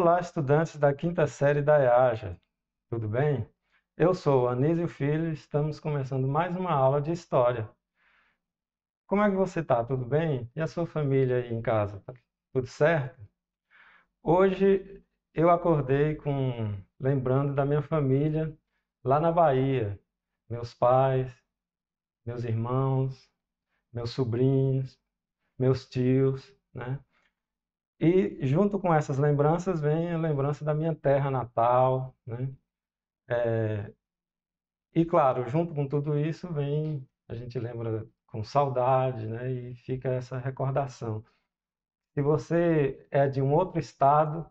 Olá, estudantes da quinta série da EAJA, tudo bem? Eu sou Anísio Filho e estamos começando mais uma aula de História. Como é que você está? Tudo bem? E a sua família aí em casa? Tá tudo certo? Hoje eu acordei com lembrando da minha família lá na Bahia, meus pais, meus irmãos, meus sobrinhos, meus tios, né? E junto com essas lembranças vem a lembrança da minha terra natal, né? É, e claro, junto com tudo isso vem, a gente lembra com saudade, né? E fica essa recordação. Se você é de um outro estado,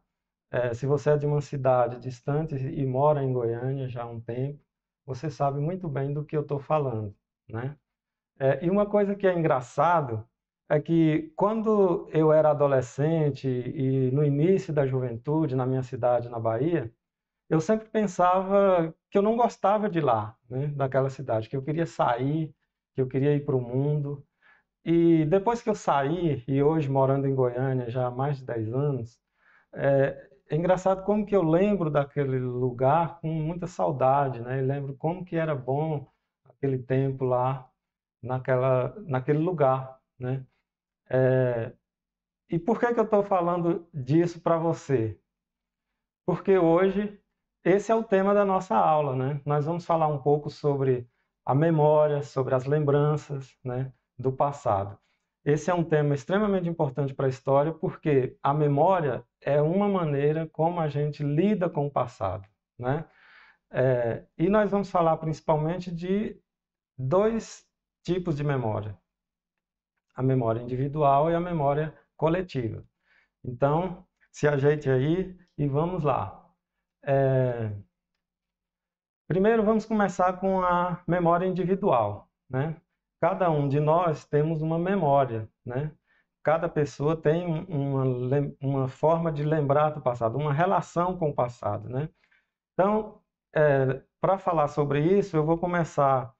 é, se você é de uma cidade distante e mora em Goiânia já há um tempo, você sabe muito bem do que eu estou falando, né? É, e uma coisa que é engraçado é que quando eu era adolescente e no início da juventude, na minha cidade, na Bahia, eu sempre pensava que eu não gostava de lá, né, daquela cidade, que eu queria sair, que eu queria ir para o mundo. E depois que eu saí, e hoje morando em Goiânia já há mais de 10 anos, é, é engraçado como que eu lembro daquele lugar com muita saudade, né? Eu lembro como que era bom aquele tempo lá, naquela, naquele lugar, né? É, e por que, que eu estou falando disso para você? Porque hoje esse é o tema da nossa aula, né? Nós vamos falar um pouco sobre a memória, sobre as lembranças né, do passado. Esse é um tema extremamente importante para a história, porque a memória é uma maneira como a gente lida com o passado. Né? É, e nós vamos falar principalmente de dois tipos de memória a memória individual e a memória coletiva. Então, se ajeite aí e vamos lá. É... Primeiro, vamos começar com a memória individual. Né? Cada um de nós temos uma memória. Né? Cada pessoa tem uma, uma forma de lembrar do passado, uma relação com o passado. Né? Então, é, para falar sobre isso, eu vou começar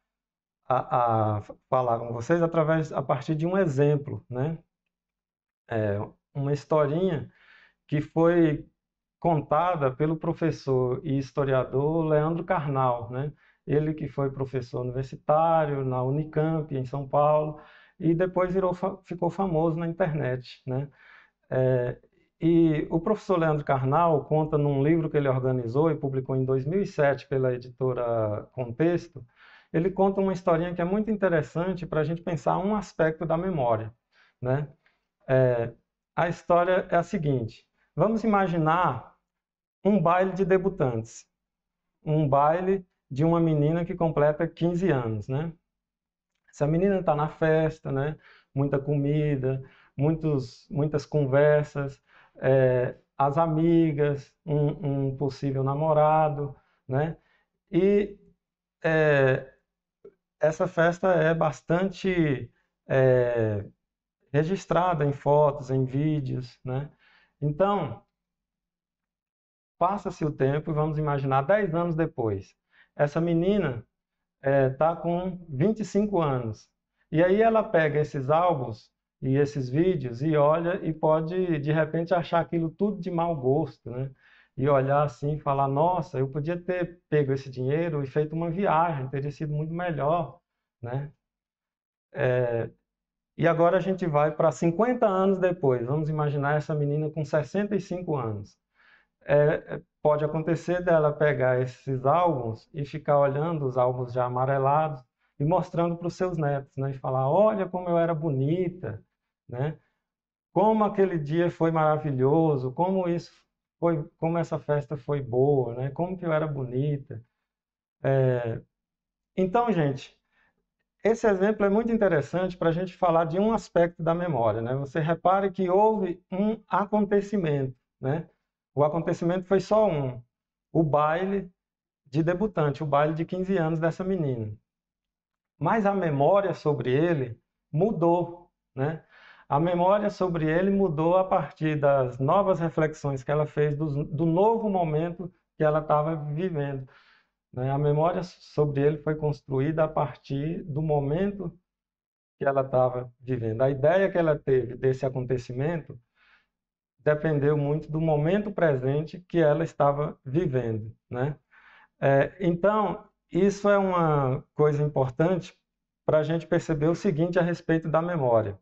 a, a falar com vocês através a partir de um exemplo, né? É, uma historinha que foi contada pelo professor e historiador Leandro Carnal, né? Ele que foi professor universitário na Unicamp em São Paulo e depois virou, ficou famoso na internet, né? É, e o professor Leandro Carnal conta num livro que ele organizou e publicou em 2007 pela editora Contexto, ele conta uma historinha que é muito interessante para a gente pensar um aspecto da memória. Né? É, a história é a seguinte: vamos imaginar um baile de debutantes, um baile de uma menina que completa 15 anos. Né? Essa menina está na festa, né? muita comida, muitos, muitas conversas, é, as amigas, um, um possível namorado, né? E é, essa festa é bastante é, registrada em fotos, em vídeos, né? Então, passa-se o tempo e vamos imaginar 10 anos depois. Essa menina está eh, é, com 25 anos. E aí ela pega esses álbuns e esses vídeos e olha e pode, de repente, achar aquilo tudo de mau gosto, né? e olhar assim e falar: nossa, eu podia ter pego esse dinheiro e feito uma viagem, teria sido muito melhor, né? É, e agora a gente vai para 50 anos depois. Vamos imaginar essa menina com 65 anos. É, é, pode acontecer dela pegar esses álbuns e ficar olhando os álbuns já amarelados e mostrando para os seus netos, né? E falar: olha como eu era bonita, né? Como aquele dia foi maravilhoso, como isso foi, como essa festa foi boa, né? Como que eu era bonita. É... Então, gente, esse exemplo é muito interessante para a gente falar de um aspecto da memória, né? Você repare que houve um acontecimento, né? O acontecimento foi só um, o baile de debutante, o baile de 15 anos dessa menina. Mas a memória sobre ele mudou, né? A memória sobre ele mudou a partir das novas reflexões que ela fez, do, do novo momento que ela estava vivendo. Né? A memória sobre ele foi construída a partir do momento que ela estava vivendo. A ideia que ela teve desse acontecimento dependeu muito do momento presente que ela estava vivendo, né? É, então, isso é uma coisa importante para a gente perceber o seguinte a respeito da memória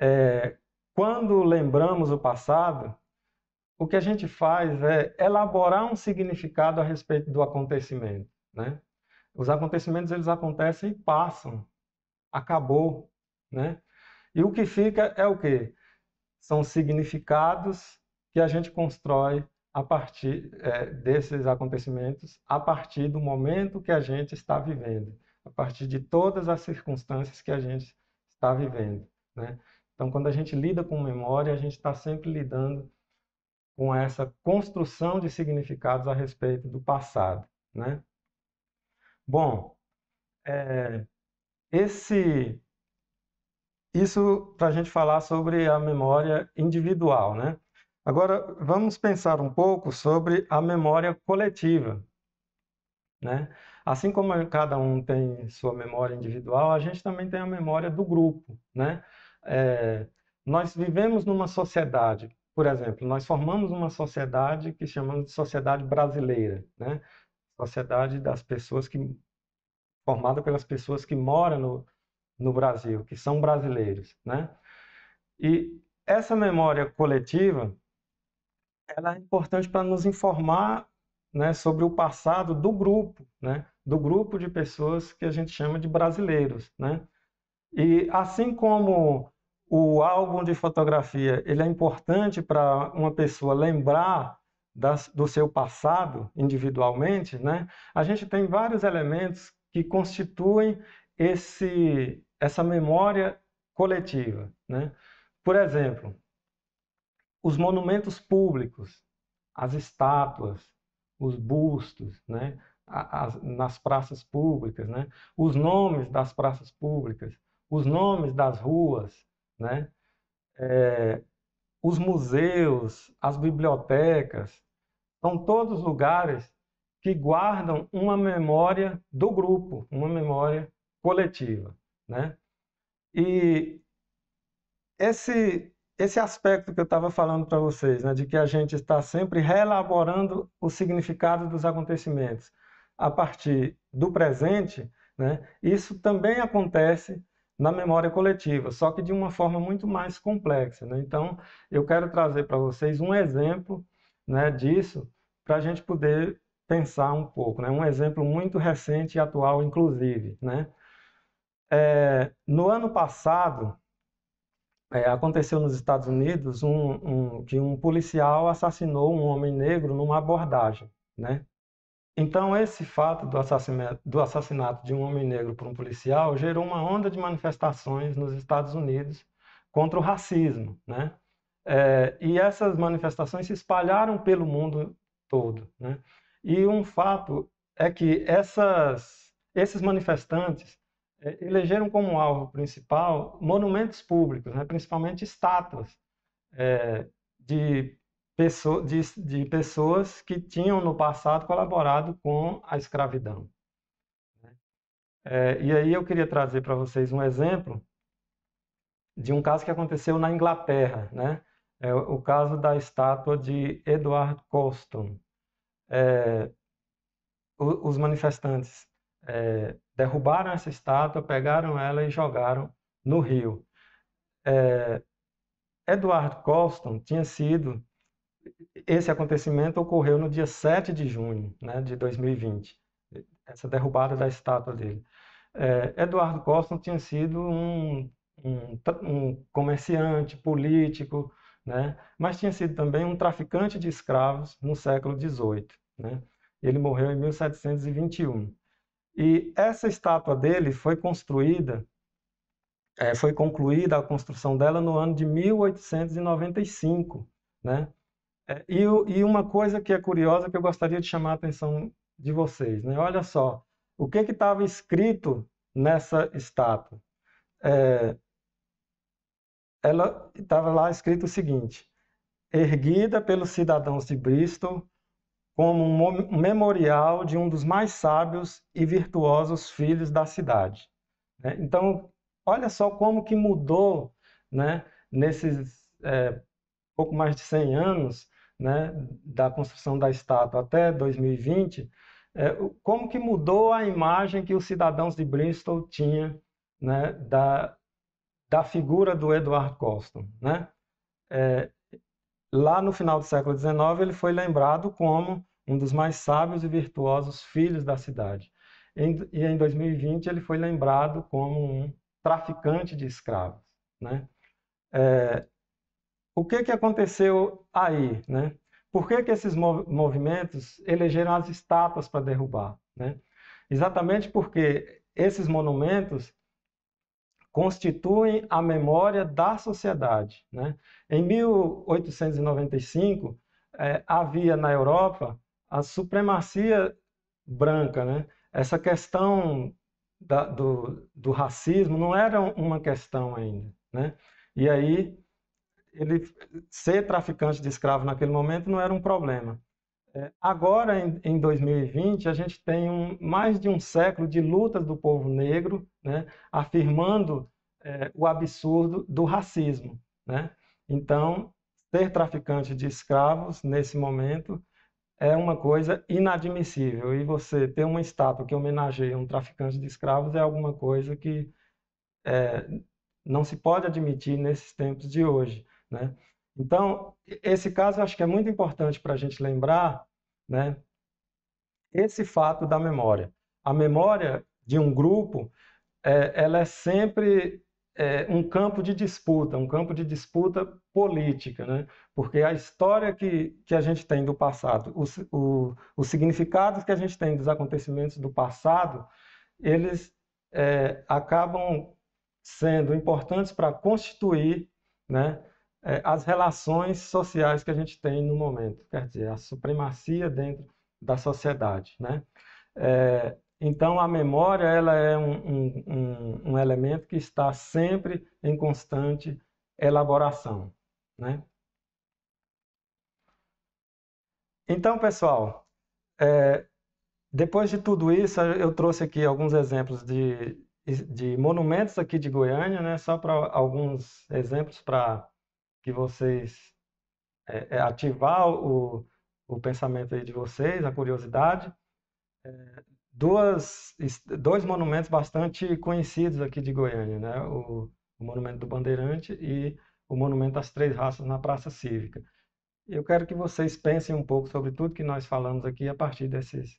é, quando lembramos o passado, o que a gente faz é elaborar um significado a respeito do acontecimento. Né? Os acontecimentos eles acontecem e passam, acabou. Né? E o que fica é o quê? São significados que a gente constrói a partir é, desses acontecimentos, a partir do momento que a gente está vivendo, a partir de todas as circunstâncias que a gente está vivendo. Né? Então, quando a gente lida com memória, a gente está sempre lidando com essa construção de significados a respeito do passado, né? Bom, é, esse, isso para a gente falar sobre a memória individual, né? Agora, vamos pensar um pouco sobre a memória coletiva, né? Assim como cada um tem sua memória individual, a gente também tem a memória do grupo, né? É, nós vivemos numa sociedade, por exemplo, nós formamos uma sociedade que chamamos de sociedade brasileira, né? Sociedade das pessoas que formada pelas pessoas que moram no, no Brasil, que são brasileiros, né? E essa memória coletiva, ela é importante para nos informar, né, sobre o passado do grupo, né? Do grupo de pessoas que a gente chama de brasileiros, né? E assim como o álbum de fotografia ele é importante para uma pessoa lembrar das, do seu passado individualmente, né? a gente tem vários elementos que constituem esse, essa memória coletiva. Né? Por exemplo, os monumentos públicos, as estátuas, os bustos, né? As, nas praças públicas, né? os nomes das praças públicas, os nomes das ruas, né? É, os museus, as bibliotecas, são todos lugares que guardam uma memória do grupo, uma memória coletiva, né? E esse esse aspecto que eu estava falando para vocês, né, de que a gente está sempre reelaborando o significado dos acontecimentos a partir do presente, né, isso também acontece na memória coletiva, só que de uma forma muito mais complexa. Né? Então, eu quero trazer para vocês um exemplo né, disso, para a gente poder pensar um pouco. Né? Um exemplo muito recente e atual, inclusive. Né? É, no ano passado, é, aconteceu nos Estados Unidos um, um, que um policial assassinou um homem negro numa abordagem, né? Então, esse fato do assassinato, do assassinato de um homem negro por um policial gerou uma onda de manifestações nos Estados Unidos contra o racismo, né? É, e essas manifestações se espalharam pelo mundo todo, né? E um fato é que essas, esses manifestantes é, elegeram como alvo principal monumentos públicos, né? principalmente estátuas é, de de, de pessoas que tinham no passado colaborado com a escravidão. Né? É, e aí eu queria trazer para vocês um exemplo de um caso que aconteceu na Inglaterra, né? É o caso da estátua de Edward Colston. É, os manifestantes é, derrubaram essa estátua, pegaram ela e jogaram no rio. É, Edward Colston tinha sido esse acontecimento ocorreu no dia 7 de junho né, de 2020, essa derrubada da estátua dele. É, Eduardo Costa tinha sido um, um, um comerciante, político, né, mas tinha sido também um traficante de escravos no século XVIII. Né? Ele morreu em 1721. E essa estátua dele foi construída, é, foi concluída a construção dela no ano de 1895, né? É, e, e, uma coisa que é curiosa que eu gostaria de chamar a atenção de vocês, né? Olha só, o que é estava escrito nessa estátua? É, ela estava lá escrito o seguinte: erguida pelos cidadãos de Bristol como um memorial de um dos mais sábios e virtuosos filhos da cidade. Né? Então, olha só como que mudou, né, nesses é, pouco mais de 100 anos, né, da construção da estátua até 2020, é, como que mudou a imagem que os cidadãos de Bristol tinha né, da, da figura do Eduardo Costa. Né? É, lá no final do século XIX, ele foi lembrado como um dos mais sábios e virtuosos filhos da cidade. Em, e em 2020, ele foi lembrado como um traficante de escravos. Né? É, o que, que aconteceu aí? Né? Por que, que esses movimentos elegeram as estátuas para derrubar? Né? Exatamente porque esses monumentos constituem a memória da sociedade. Né? Em 1895, eh, havia na Europa a supremacia branca. Né? Essa questão da, do, do, racismo não era uma questão ainda. Né? E aí ele ser traficante de escravo naquele momento não era um problema. É, agora, em 2020, a gente tem um, mais de um século de lutas do povo negro, né, afirmando é, o absurdo do racismo. Né? Então, ser traficante de escravos, nesse momento, é uma coisa inadmissível. E você ter uma estátua que homenageia um traficante de escravos é alguma coisa que é, não se pode admitir nesses tempos de hoje. Né? Então, esse caso acho que é muito importante para a gente lembrar né, esse fato da memória. A memória de um grupo é, ela é sempre é, um campo de disputa, um campo de disputa política, né? porque a história que, que a gente tem do passado, os, o, os significados que a gente tem dos acontecimentos do passado, eles é, acabam sendo importantes para constituir né, é, as relações sociais que a gente tem no momento, quer dizer, a supremacia dentro da sociedade, né? É, então, a memória ela é um, um, um, elemento que está sempre em constante elaboração. Né? Então, pessoal, é, depois de tudo isso, eu trouxe aqui alguns exemplos de, de monumentos aqui de Goiânia, né, só para alguns exemplos para que vocês é, é, ativar o, o pensamento aí de vocês, a curiosidade. É, duas, dois monumentos bastante conhecidos aqui de Goiânia, né? O, o, Monumento do Bandeirante e o Monumento das Três Raças na Praça Cívica. Eu quero que vocês pensem um pouco sobre tudo que nós falamos aqui a partir desses,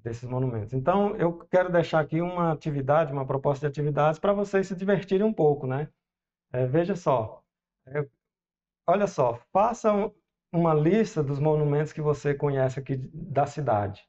desses monumentos. Então, eu quero deixar aqui uma atividade, uma proposta de atividades para vocês se divertirem um pouco, né? É, veja só, é, olha só, faça um- uma lista dos monumentos que você conhece aqui da cidade.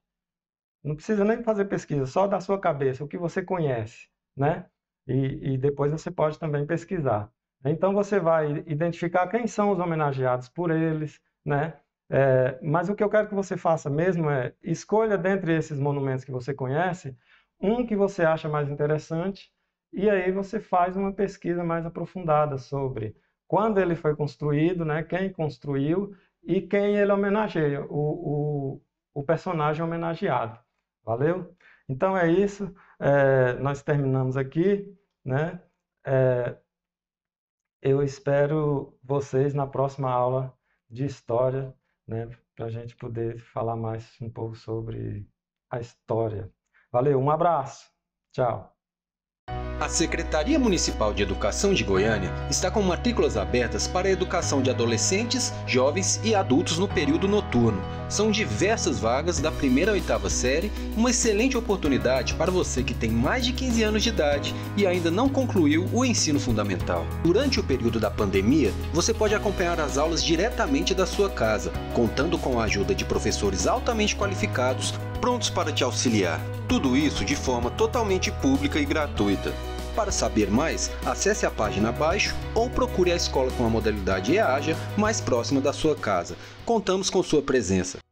Não precisa nem fazer pesquisa, só da sua cabeça, o que você conhece, né? E, e depois você pode também pesquisar. Então você vai identificar quem são os homenageados por eles, né? É, mas o que eu quero que você faça mesmo é escolha dentre esses monumentos que você conhece um que você acha mais interessante e aí você faz uma pesquisa mais aprofundada sobre quando ele foi construído, né, quem construiu e quem ele homenageia, o, o, o personagem homenageado. Valeu? Então é isso, é, nós terminamos aqui, né? É, eu espero vocês na próxima aula de história, né, para a gente poder falar mais um pouco sobre a história. Valeu, um abraço, tchau. A Secretaria Municipal de Educação de Goiânia está com matrículas abertas para a educação de adolescentes, jovens e adultos no período noturno. São diversas vagas da primeira à oitava série, uma excelente oportunidade para você que tem mais de 15 anos de idade e ainda não concluiu o ensino fundamental. Durante o período da pandemia, você pode acompanhar as aulas diretamente da sua casa, contando com a ajuda de professores altamente qualificados prontos para te auxiliar. Tudo isso de forma totalmente pública e gratuita. Para saber mais, acesse a página abaixo ou procure a escola com a modalidade EAJA mais próxima da sua casa. Contamos com sua presença.